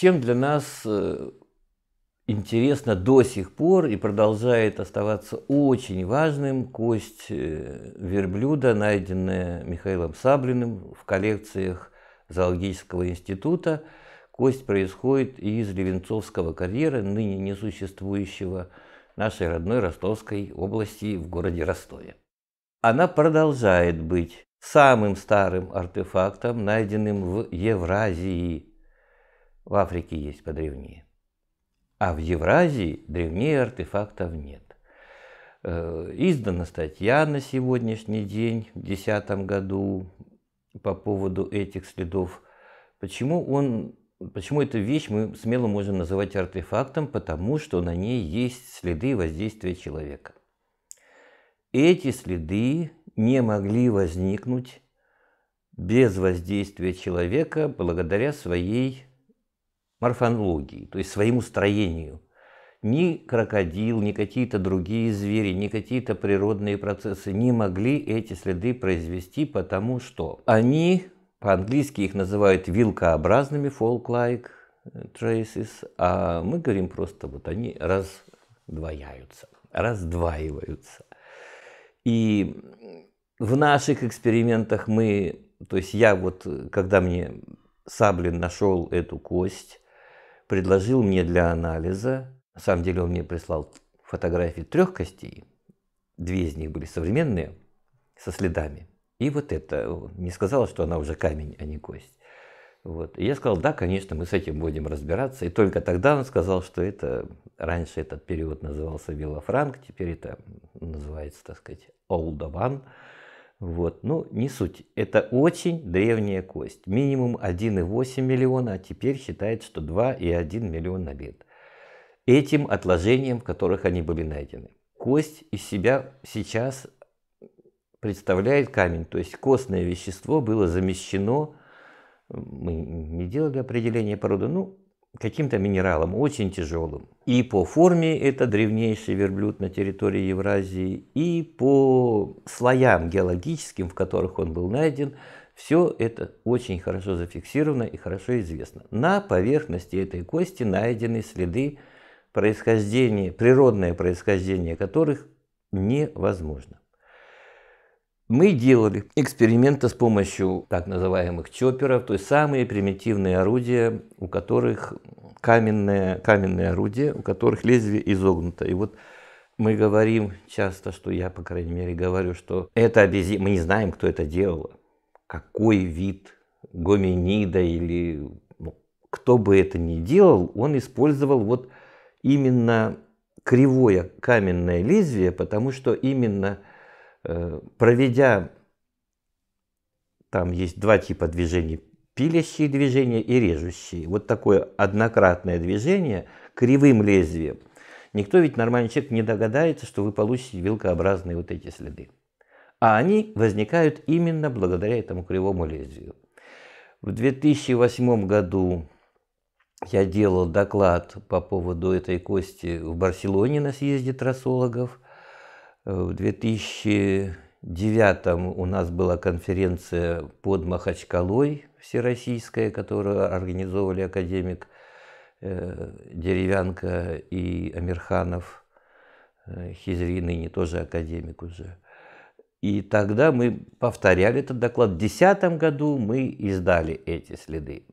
Чем для нас э, интересно до сих пор и продолжает оставаться очень важным кость э, верблюда, найденная Михаилом Саблиным в коллекциях зоологического института. Кость происходит из Левенцовского карьера, ныне несуществующего нашей родной Ростовской области в городе Ростове. Она продолжает быть самым старым артефактом, найденным в Евразии. В Африке есть подревнее. А в Евразии древнее артефактов нет. Э, издана статья на сегодняшний день, в 2010 году, по поводу этих следов. Почему, он, почему эту вещь мы смело можем называть артефактом? Потому что на ней есть следы воздействия человека. Эти следы не могли возникнуть без воздействия человека благодаря своей морфологии, то есть своему строению. Ни крокодил, ни какие-то другие звери, ни какие-то природные процессы не могли эти следы произвести, потому что они, по-английски их называют вилкообразными, folk-like traces, а мы говорим просто вот они раздвояются, раздваиваются. И в наших экспериментах мы, то есть я вот, когда мне Саблин нашел эту кость, предложил мне для анализа, на самом деле он мне прислал фотографии трех костей, две из них были современные, со следами. И вот это, не сказала, что она уже камень, а не кость. Вот. И я сказал, да, конечно, мы с этим будем разбираться. И только тогда он сказал, что это раньше этот период назывался Виллафранк, теперь это называется, так сказать, Олдован. Вот, ну не суть. Это очень древняя кость. Минимум 1,8 миллиона, а теперь считает, что 2,1 миллиона лет. Этим отложением, в которых они были найдены. Кость из себя сейчас представляет камень, то есть костное вещество было замещено, мы не делали определение породы, ну, каким-то минералом, очень тяжелым. И по форме это древнейший верблюд на территории Евразии, и по слоям геологическим, в которых он был найден, все это очень хорошо зафиксировано и хорошо известно. На поверхности этой кости найдены следы происхождения, природное происхождение которых невозможно. Мы делали эксперименты с помощью так называемых чоперов, то есть самые примитивные орудия, у которых каменные, каменные орудия, у которых лезвие изогнуто. И вот мы говорим часто, что я, по крайней мере, говорю, что это обезьяна, мы не знаем, кто это делал, какой вид гоминида или ну, кто бы это ни делал, он использовал вот именно кривое каменное лезвие, потому что именно Э, проведя, там есть два типа движений, пилящие движения и режущие. Вот такое однократное движение кривым лезвием. Никто ведь нормальный человек не догадается, что вы получите вилкообразные вот эти следы. А они возникают именно благодаря этому кривому лезвию. В 2008 году я делал доклад по поводу этой кости в Барселоне на съезде трассологов – в 2009 у нас была конференция под Махачкалой всероссийская, которую организовывали академик э, Деревянко и Амирханов. Э, Хизри ныне тоже академик уже. И тогда мы повторяли этот доклад. В 2010 году мы издали эти следы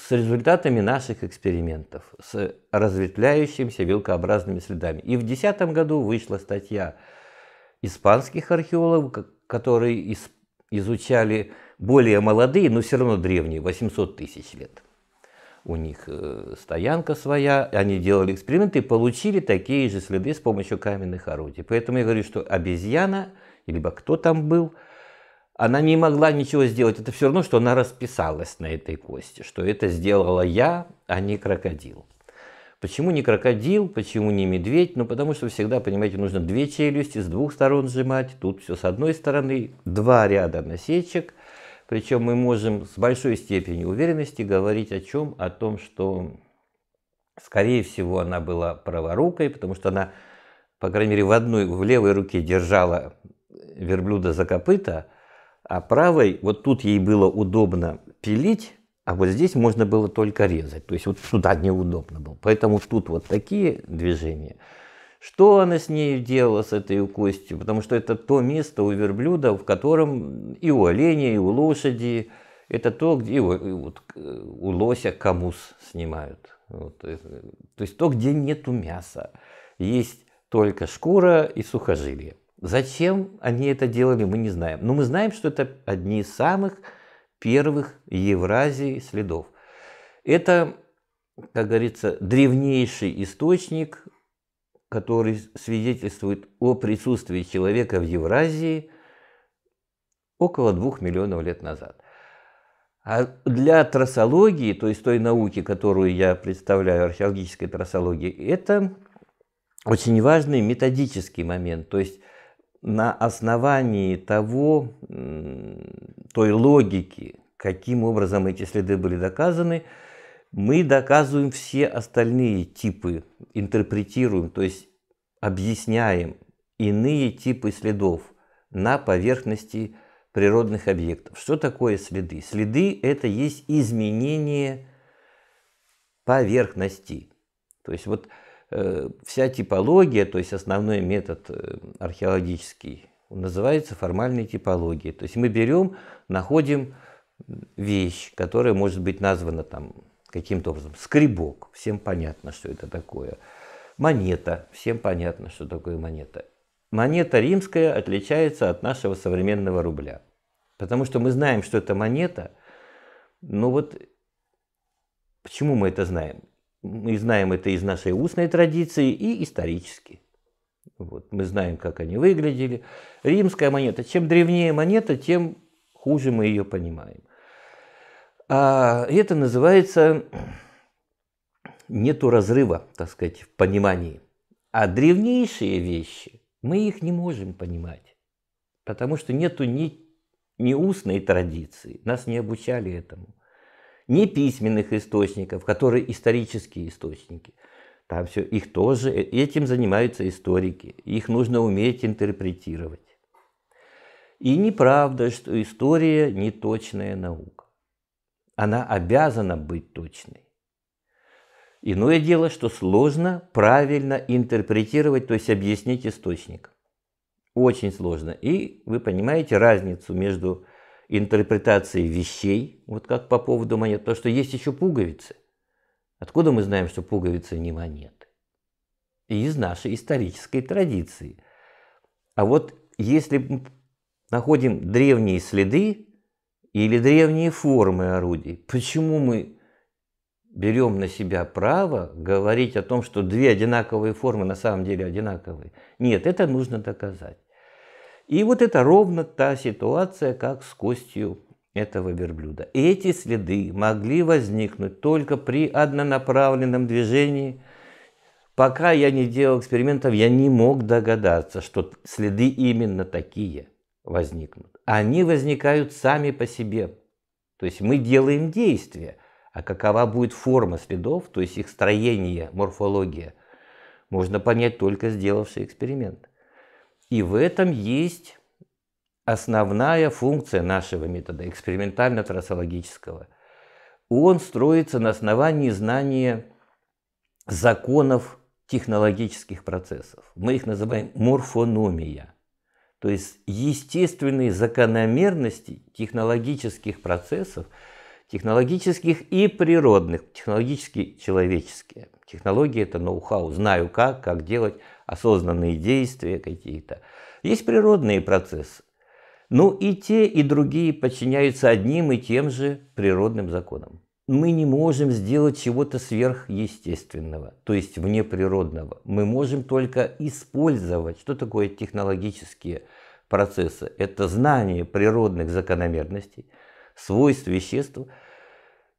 с результатами наших экспериментов, с разветвляющимися вилкообразными следами. И в 2010 году вышла статья испанских археологов, которые изучали более молодые, но все равно древние, 800 тысяч лет. У них э, стоянка своя, они делали эксперименты и получили такие же следы с помощью каменных орудий. Поэтому я говорю, что обезьяна, либо кто там был, она не могла ничего сделать. Это все равно, что она расписалась на этой кости, что это сделала я, а не крокодил. Почему не крокодил, почему не медведь? Ну, потому что всегда, понимаете, нужно две челюсти с двух сторон сжимать. Тут все с одной стороны, два ряда насечек. Причем мы можем с большой степенью уверенности говорить о чем? О том, что, скорее всего, она была праворукой, потому что она, по крайней мере, в одной, в левой руке держала верблюда за копыта, а правой, вот тут ей было удобно пилить, а вот здесь можно было только резать. То есть вот сюда неудобно было. Поэтому тут вот такие движения. Что она с ней делала, с этой костью? Потому что это то место у верблюда, в котором и у оленя, и у лошади, это то, где и у, вот, э, у лося камус снимают. Вот. Э, то есть то, где нету мяса. Есть только шкура и сухожилие. Зачем они это делали, мы не знаем. Но мы знаем, что это одни из самых первых Евразии следов. Это, как говорится, древнейший источник, который свидетельствует о присутствии человека в Евразии около двух миллионов лет назад. А для трассологии, то есть той науки, которую я представляю, археологической трассологии, это очень важный методический момент. То есть на основании того, той логики, каким образом эти следы были доказаны, мы доказываем все остальные типы, интерпретируем, то есть объясняем иные типы следов на поверхности природных объектов. Что такое следы? Следы – это есть изменение поверхности. То есть вот Э, вся типология, то есть основной метод э, археологический, называется формальной типологией. То есть мы берем, находим вещь, которая может быть названа там каким-то образом. Скребок, всем понятно, что это такое. Монета, всем понятно, что такое монета. Монета римская отличается от нашего современного рубля. Потому что мы знаем, что это монета, но ну вот почему мы это знаем? Мы знаем это из нашей устной традиции и исторически. Вот, мы знаем, как они выглядели. Римская монета. Чем древнее монета, тем хуже мы ее понимаем. А это называется нету разрыва, так сказать, в понимании. А древнейшие вещи, мы их не можем понимать, потому что нету ни, ни устной традиции, нас не обучали этому не письменных источников, которые исторические источники. Там все, их тоже, э, этим занимаются историки. Их нужно уметь интерпретировать. И неправда, что история не точная наука. Она обязана быть точной. Иное дело, что сложно правильно интерпретировать, то есть объяснить источник. Очень сложно. И вы понимаете разницу между интерпретации вещей, вот как по поводу монет, потому что есть еще пуговицы. Откуда мы знаем, что пуговицы не монеты? И из нашей исторической традиции. А вот если находим древние следы или древние формы орудий, почему мы берем на себя право говорить о том, что две одинаковые формы на самом деле одинаковые? Нет, это нужно доказать. И вот это ровно та ситуация, как с костью этого верблюда. эти следы могли возникнуть только при однонаправленном движении. Пока я не делал экспериментов, я не мог догадаться, что следы именно такие возникнут. Они возникают сами по себе. То есть мы делаем действие, а какова будет форма следов, то есть их строение, морфология, можно понять только сделавший эксперимент. И в этом есть основная функция нашего метода экспериментально-трассологического. Он строится на основании знания законов технологических процессов. Мы их называем морфономия, то есть естественные закономерности технологических процессов, технологических и природных, технологически человеческие. Технология это ноу-хау, знаю как, как делать, осознанные действия какие-то. Есть природные процессы. Ну и те, и другие подчиняются одним и тем же природным законам. Мы не можем сделать чего-то сверхъестественного, то есть внеприродного. Мы можем только использовать, что такое технологические процессы. Это знание природных закономерностей, свойств веществ,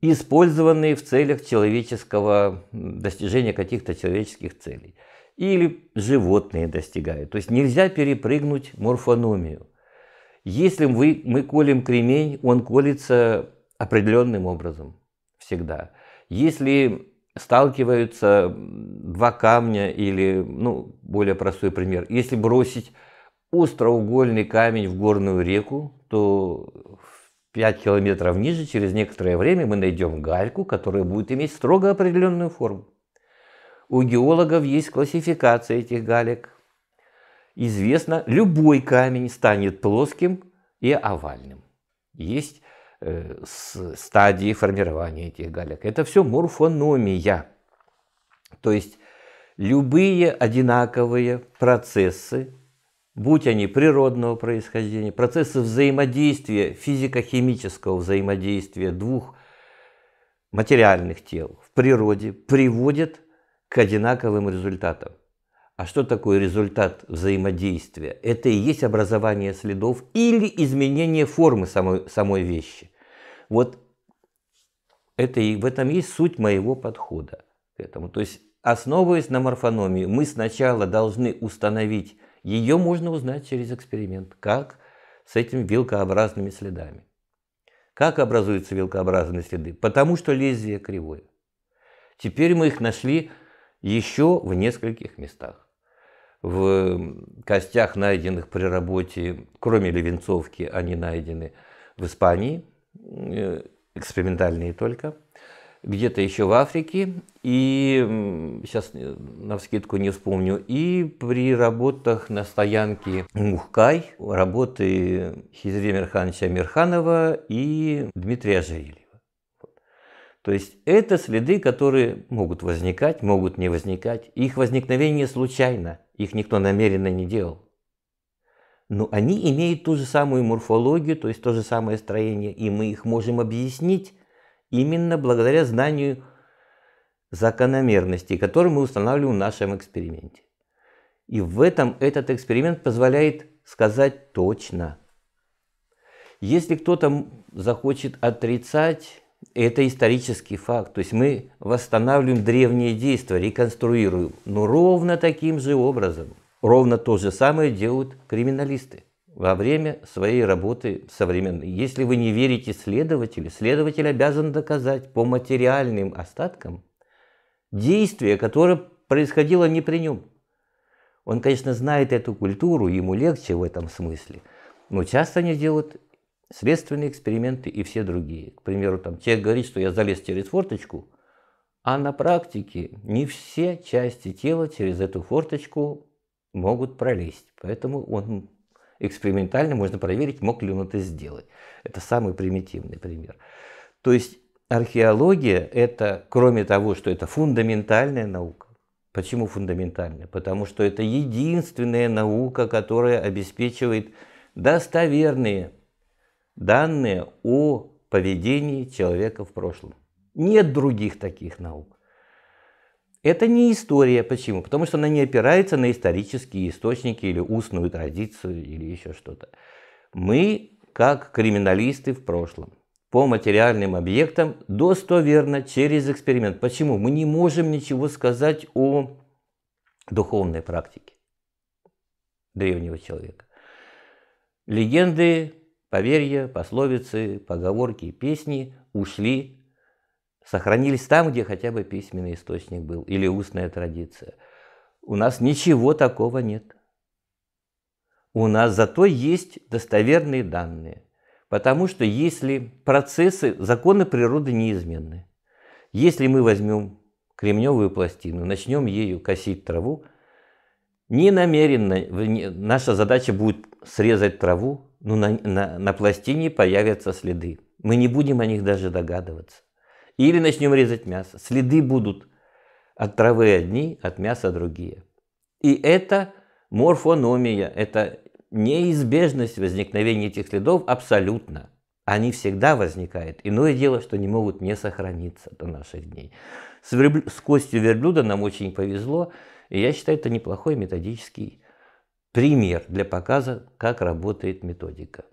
использованные в целях человеческого, достижения каких-то человеческих целей или животные достигают. То есть нельзя перепрыгнуть морфономию. Если мы, мы колем кремень, он колется определенным образом всегда. Если сталкиваются два камня или, ну, более простой пример, если бросить остроугольный камень в горную реку, то 5 километров ниже через некоторое время мы найдем гальку, которая будет иметь строго определенную форму. У геологов есть классификация этих галек. Известно, любой камень станет плоским и овальным. Есть э, стадии формирования этих галек. Это все морфономия. То есть любые одинаковые процессы, будь они природного происхождения, процессы взаимодействия, физико-химического взаимодействия двух материальных тел в природе, приводят к к одинаковым результатам. А что такое результат взаимодействия? Это и есть образование следов или изменение формы самой, самой вещи. Вот это и в этом есть суть моего подхода к этому. То есть, основываясь на морфономии, мы сначала должны установить, ее можно узнать через эксперимент, как с этими вилкообразными следами. Как образуются вилкообразные следы? Потому что лезвие кривое. Теперь мы их нашли еще в нескольких местах. В костях, найденных при работе, кроме Левенцовки, они найдены в Испании, э, экспериментальные только, где-то еще в Африке, и сейчас э, на вскидку не вспомню, и при работах на стоянке Мухкай, работы Хизри Мирхановича Мирханова и Дмитрия Жарили. То есть это следы, которые могут возникать, могут не возникать. Их возникновение случайно, их никто намеренно не делал. Но они имеют ту же самую морфологию, то есть то же самое строение, и мы их можем объяснить именно благодаря знанию закономерностей, которые мы устанавливаем в нашем эксперименте. И в этом этот эксперимент позволяет сказать точно. Если кто-то захочет отрицать это исторический факт. То есть мы восстанавливаем древние действия, реконструируем. Но ровно таким же образом, ровно то же самое делают криминалисты во время своей работы современной. Если вы не верите следователю, следователь обязан доказать по материальным остаткам действие, которое происходило не при нем. Он, конечно, знает эту культуру, ему легче в этом смысле, но часто они делают Средственные эксперименты и все другие. К примеру, там, те говорит, что я залез через форточку, а на практике не все части тела через эту форточку могут пролезть. Поэтому он экспериментально можно проверить, мог ли он это сделать. Это самый примитивный пример. То есть археология – это, кроме того, что это фундаментальная наука, Почему фундаментальная? Потому что это единственная наука, которая обеспечивает достоверные данные о поведении человека в прошлом. Нет других таких наук. Это не история. Почему? Потому что она не опирается на исторические источники или устную традицию или еще что-то. Мы, как криминалисты в прошлом, по материальным объектам достоверно через эксперимент. Почему? Мы не можем ничего сказать о духовной практике древнего человека. Легенды Поверья, пословицы, поговорки песни ушли, сохранились там, где хотя бы письменный источник был или устная традиция. У нас ничего такого нет. У нас зато есть достоверные данные. Потому что если процессы, законы природы неизменны. Если мы возьмем кремневую пластину, начнем ею косить траву, не намеренно наша задача будет срезать траву, ну, на, на, на пластине появятся следы. Мы не будем о них даже догадываться. Или начнем резать мясо. Следы будут от травы одни, от мяса другие. И это морфономия, это неизбежность возникновения этих следов абсолютно. Они всегда возникают. Иное дело, что не могут не сохраниться до наших дней. С, верблю... с костью верблюда нам очень повезло, и я считаю, это неплохой методический пример для показа, как работает методика.